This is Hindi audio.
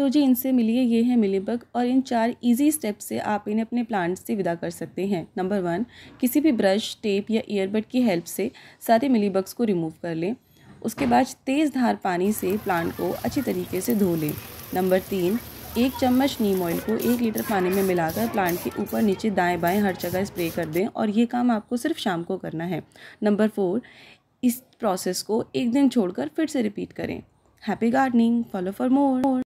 तो जी इनसे मिलिए ये है मिलीबग और इन चार इजी स्टेप से आप इन्हें अपने प्लांट्स से विदा कर सकते हैं नंबर वन किसी भी ब्रश टेप या ईयरबड की हेल्प से सारे मिलीबग्स को रिमूव कर लें उसके बाद तेज़ धार पानी से प्लांट को अच्छी तरीके से धो लें नंबर तीन एक चम्मच नीम ऑयल को एक लीटर पानी में मिलाकर प्लांट के ऊपर नीचे दाएं बाएं हर जगह स्प्रे कर दें और ये काम आपको सिर्फ शाम को करना है नंबर फोर इस प्रोसेस को एक दिन छोड़कर फिर से रिपीट करें happy gardening follow for more